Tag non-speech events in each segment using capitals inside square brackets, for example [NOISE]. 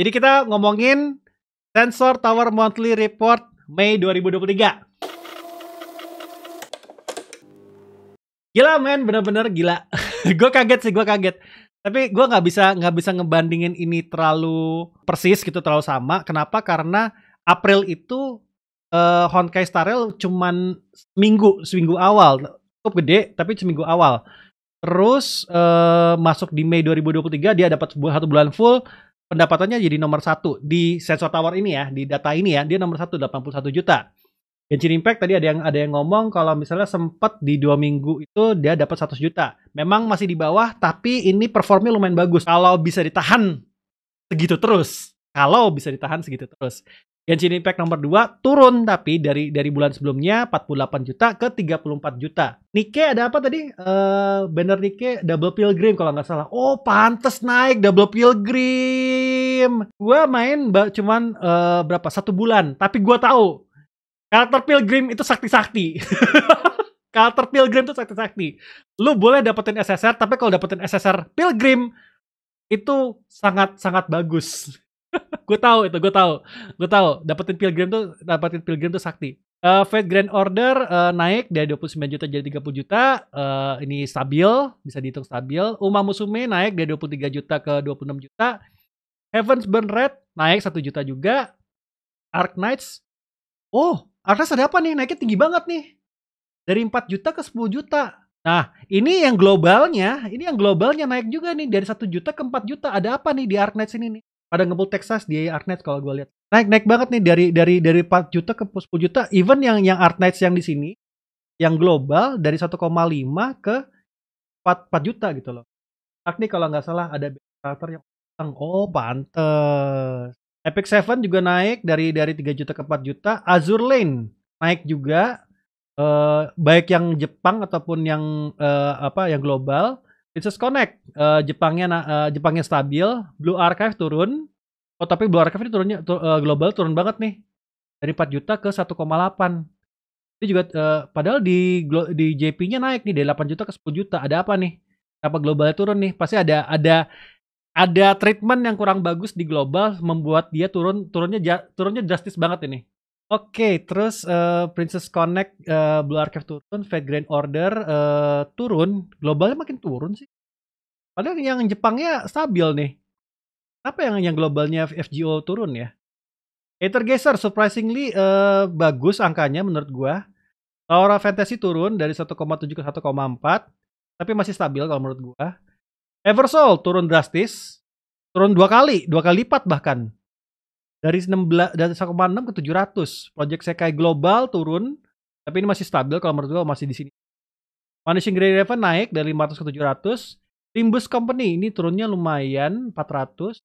Jadi kita ngomongin Sensor Tower Monthly Report Mei 2023. Gila men, bener-bener gila. [LAUGHS] gue kaget sih, gue kaget. Tapi gue nggak bisa nggak bisa ngebandingin ini terlalu persis gitu, terlalu sama. Kenapa? Karena April itu uh, Honkai Star Rail cuman seminggu, seminggu awal. Cukup gede, tapi seminggu awal. Terus uh, masuk di Mei 2023 dia dapat satu bulan full pendapatannya jadi nomor satu di sensor tower ini ya, di data ini ya, dia nomor satu 81 juta. Genshin Impact tadi ada yang ada yang ngomong kalau misalnya sempat di dua minggu itu dia dapat 100 juta. Memang masih di bawah, tapi ini performnya lumayan bagus. Kalau bisa ditahan segitu terus, kalau bisa ditahan segitu terus. Genshin Impact nomor 2 turun tapi dari dari bulan sebelumnya 48 juta ke 34 juta. Nike ada apa tadi? Uh, banner Nike Double Pilgrim kalau nggak salah. Oh, pantes naik Double Pilgrim. Gua main cuman uh, berapa? Satu bulan, tapi gua tahu karakter Pilgrim itu sakti-sakti. [LAUGHS] karakter Pilgrim itu sakti-sakti. Lu boleh dapetin SSR, tapi kalau dapetin SSR Pilgrim itu sangat-sangat bagus gue tahu itu gue tahu gue tahu dapetin pilgrim tuh dapetin pilgrim tuh sakti Uh, eh, Fed Grand Order uh, naik dari 29 juta jadi 30 juta. Uh, ini stabil, bisa dihitung stabil. Uma Musume naik dari 23 juta ke 26 juta. Heavens Burn Red naik 1 juta juga. Ark Knights. Oh, Ark Knights ada apa nih? Naiknya tinggi banget nih. Dari 4 juta ke 10 juta. Nah, ini yang globalnya, ini yang globalnya naik juga nih dari 1 juta ke 4 juta. Ada apa nih di Ark Knights ini nih? pada ngebul Texas di Arnett kalau gue lihat naik naik banget nih dari dari dari 4 juta ke 10 juta even yang yang Arnett yang di sini yang global dari 1,5 ke 4, 4 juta gitu loh Ark kalau nggak salah ada karakter yang oh pantes Epic Seven juga naik dari dari 3 juta ke 4 juta Azure Lane naik juga eh, baik yang Jepang ataupun yang eh, apa yang global Princess connect. Uh, eh, Jepangnya uh, Jepangnya stabil, Blue Archive turun. Oh, tapi Blue Archive ini turunnya tu, uh, eh, global turun banget nih. Dari 4 juta ke 1,8. Ini juga uh, padahal di di JP-nya naik nih dari 8 juta ke 10 juta. Ada apa nih? Apa globalnya turun nih? Pasti ada ada ada treatment yang kurang bagus di global membuat dia turun turunnya turunnya drastis banget ini. Oke, okay, terus uh, Princess Connect uh, Blue Archive turun, Fate Grand Order uh, turun, globalnya makin turun sih. Padahal yang Jepangnya stabil nih. Apa yang yang globalnya FGO turun ya? Ethergazer surprisingly uh, bagus angkanya menurut gua. Aura Fantasy turun dari 1,7 ke 1,4, tapi masih stabil kalau menurut gua. Eversoul turun drastis, turun dua kali, dua kali lipat bahkan dari 16 dari 1,6 ke 700. Project Sekai global turun, tapi ini masih stabil kalau menurut gua masih di sini. Punishing Grey Raven naik dari 500 ke 700. Timbus Company ini turunnya lumayan 400.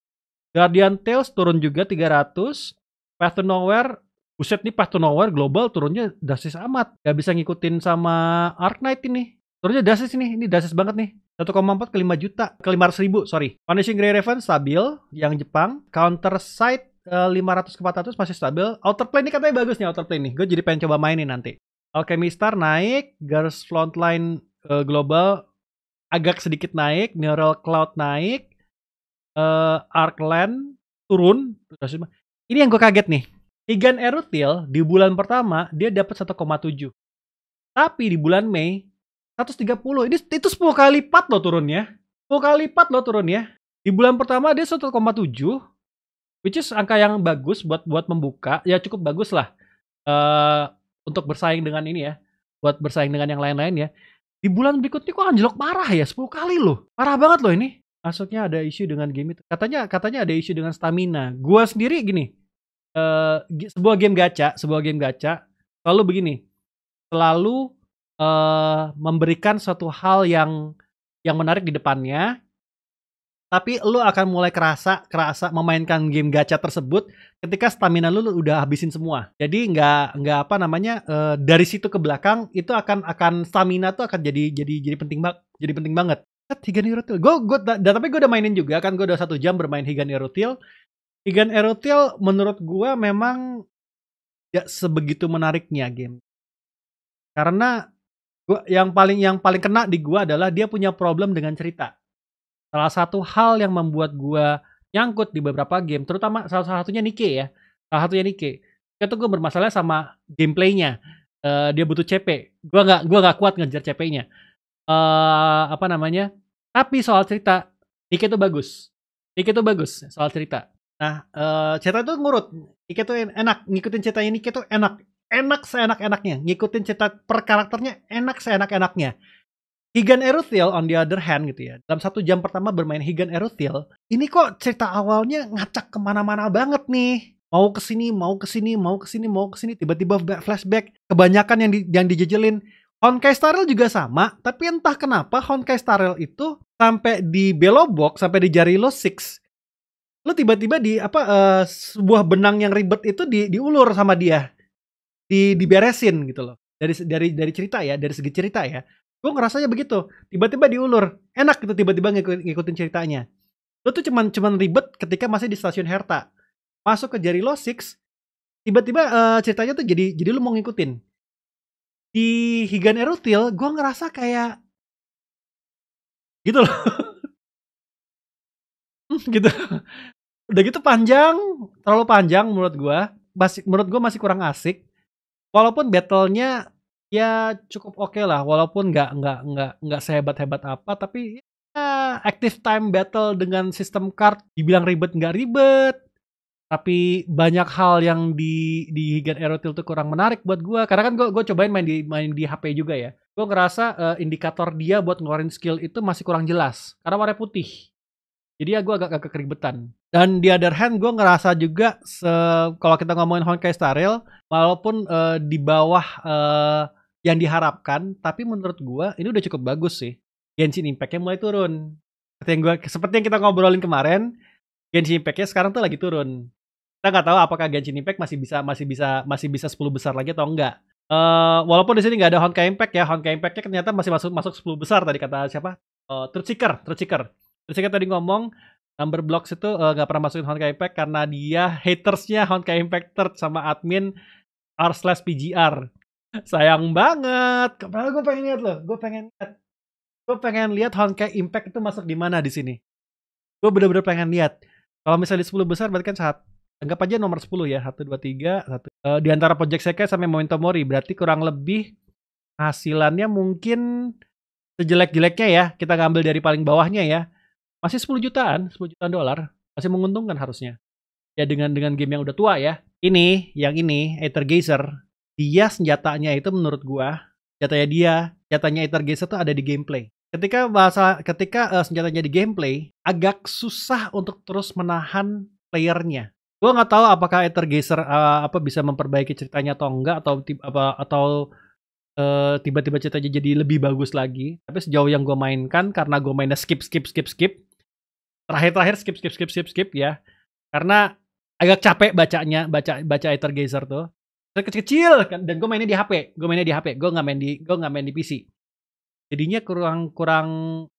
Guardian Tales turun juga 300. Path to Nowhere, buset nih Path to Nowhere global turunnya dasis amat. Gak bisa ngikutin sama Ark Knight ini. Turunnya dasis nih, ini dasis banget nih. 1,4 ke 5 juta, ke 500 ribu, sorry. Punishing Grey Raven stabil, yang Jepang. Counter Side ke 500 ke 400 masih stabil. Outer plane ini katanya bagus nih outer plane nih. Gue jadi pengen coba mainin nanti. Alchemy Star naik, Girls Frontline uh, Global agak sedikit naik, Neural Cloud naik, uh, eh, Arcland turun. Ini yang gue kaget nih. Higan Erutil di bulan pertama dia dapat 1,7. Tapi di bulan Mei 130. Ini itu 10 kali lipat loh turunnya. 10 kali lipat loh turunnya. Di bulan pertama dia 1,7, which is angka yang bagus buat buat membuka ya cukup bagus lah uh, untuk bersaing dengan ini ya buat bersaing dengan yang lain-lain ya di bulan berikutnya kok anjlok parah ya 10 kali loh parah banget loh ini masuknya ada isu dengan game itu katanya katanya ada isu dengan stamina gua sendiri gini uh, sebuah game gacha sebuah game gacha selalu begini selalu uh, memberikan suatu hal yang yang menarik di depannya tapi lu akan mulai kerasa kerasa memainkan game gacha tersebut ketika stamina lu, lu udah habisin semua jadi nggak nggak apa namanya uh, dari situ ke belakang itu akan akan stamina tuh akan jadi jadi jadi penting banget jadi penting banget Higan Erotil gue gue da, tapi gue udah mainin juga kan gue udah satu jam bermain Higan Erotil Higan Erotil menurut gue memang ya sebegitu menariknya game karena gua yang paling yang paling kena di gue adalah dia punya problem dengan cerita salah satu hal yang membuat gue nyangkut di beberapa game, terutama salah satunya Nike ya. Salah satunya Nike. Itu gue bermasalah sama gameplaynya. Uh, dia butuh CP. Gue nggak gua nggak kuat ngejar CP-nya. Uh, eh, apa namanya? Tapi soal cerita Nike itu bagus. Nike itu bagus soal cerita. Nah, uh, cerita itu ngurut. Nike itu enak, ngikutin ceritanya Nike itu enak. Enak seenak-enaknya, ngikutin cerita per karakternya enak seenak-enaknya. Higan Eruthiel on the other hand gitu ya, dalam satu jam pertama bermain Higan Eruthiel, ini kok cerita awalnya ngacak kemana-mana banget nih. Mau ke sini, mau ke sini, mau ke sini, mau ke sini, tiba-tiba flashback. Kebanyakan yang di, yang dijejelin. Honkai Star Rail juga sama, tapi entah kenapa Honkai Star Rail itu sampai di Belobok, sampai di jari lo six, lo tiba-tiba di apa uh, sebuah benang yang ribet itu di, diulur sama dia, di diberesin gitu loh dari dari dari cerita ya dari segi cerita ya gue ngerasanya begitu tiba-tiba diulur enak gitu tiba-tiba ngikutin ceritanya lo tuh cuman cuman ribet ketika masih di stasiun Herta masuk ke Jari Lo Six tiba-tiba uh, ceritanya tuh jadi jadi lu mau ngikutin di Higan Erutil gue ngerasa kayak gitu loh [LAUGHS] hmm, gitu udah gitu panjang terlalu panjang menurut gue masih menurut gue masih kurang asik walaupun battlenya ya cukup oke okay lah walaupun nggak nggak nggak nggak sehebat hebat apa tapi ya, active time battle dengan sistem card dibilang ribet nggak ribet tapi banyak hal yang di di Higan Erotil itu kurang menarik buat gue karena kan gue gue cobain main di main di HP juga ya gue ngerasa uh, indikator dia buat ngeluarin skill itu masih kurang jelas karena warna putih jadi ya gue agak agak keribetan dan di other hand gue ngerasa juga kalau kita ngomongin Honkai Star Rail walaupun uh, di bawah uh, yang diharapkan tapi menurut gua ini udah cukup bagus sih Genshin Impact-nya mulai turun seperti yang gua seperti yang kita ngobrolin kemarin Genshin Impact-nya sekarang tuh lagi turun kita nggak tahu apakah Genshin Impact masih bisa masih bisa masih bisa 10 besar lagi atau enggak Uh, eh, walaupun di sini nggak ada Honkai Impact ya, Honkai Impact-nya ternyata masih masuk masuk 10 besar tadi kata siapa? Uh, Truth Seeker, Truth Seeker. Truth Seeker tadi ngomong number blocks itu eh, nggak uh, pernah masukin Honkai Impact karena dia hatersnya Honkai Impact third sama admin r slash PGR sayang banget Kepala gue pengen lihat loh gue pengen lihat gue pengen lihat Honkai Impact itu masuk di mana di sini gue bener-bener pengen lihat kalau misalnya di 10 besar berarti kan saat anggap aja nomor 10 ya 1, 2, 3 1. di antara Project Sekai sampai Momentum Mori berarti kurang lebih hasilannya mungkin sejelek-jeleknya ya kita ngambil dari paling bawahnya ya masih 10 jutaan 10 jutaan dolar masih menguntungkan harusnya ya dengan dengan game yang udah tua ya ini yang ini Ether Geyser dia senjatanya itu menurut gua senjatanya dia senjatanya Etergazer itu ada di gameplay ketika bahasa ketika uh, senjatanya di gameplay agak susah untuk terus menahan playernya gue nggak tahu apakah Etergazer uh, eh, apa bisa memperbaiki ceritanya atau enggak atau apa atau tiba eh, tiba-tiba ceritanya jadi lebih bagus lagi tapi sejauh yang gue mainkan karena gue mainnya skip skip skip skip terakhir-terakhir skip skip skip skip skip ya karena agak capek bacanya baca baca Ethergeiser tuh kecil-kecil kan dan gue mainnya di HP gue mainnya di HP gue nggak main di gue nggak main di PC jadinya kurang kurang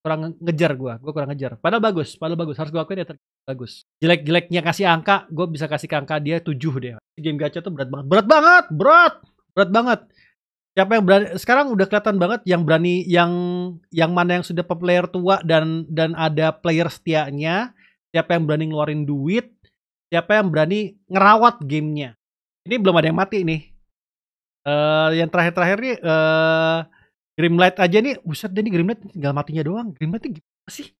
kurang ngejar gue gue kurang ngejar padahal bagus padahal bagus harus gue dia ya bagus jelek jeleknya kasih angka gue bisa kasih ke angka dia 7 deh game gacha tuh berat banget berat banget berat berat banget siapa yang berani sekarang udah kelihatan banget yang berani yang yang mana yang sudah player tua dan dan ada player setianya siapa yang berani ngeluarin duit siapa yang berani ngerawat gamenya ini belum ada yang mati nih. Uh, yang terakhir-terakhir nih uh, Grimlight aja nih, buset deh nih Grimlight tinggal matinya doang. Grimlight gimana sih?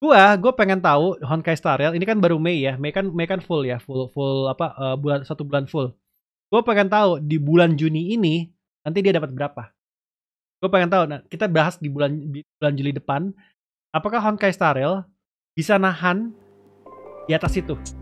Gua, gue pengen tahu Honkai Star Rail ini kan baru Mei ya. Mei kan Mei kan full ya, full full apa uh, bulan satu bulan full. Gue pengen tahu di bulan Juni ini nanti dia dapat berapa. Gue pengen tahu. Nah, kita bahas di bulan di bulan Juli depan apakah Honkai Star Rail bisa nahan di atas itu.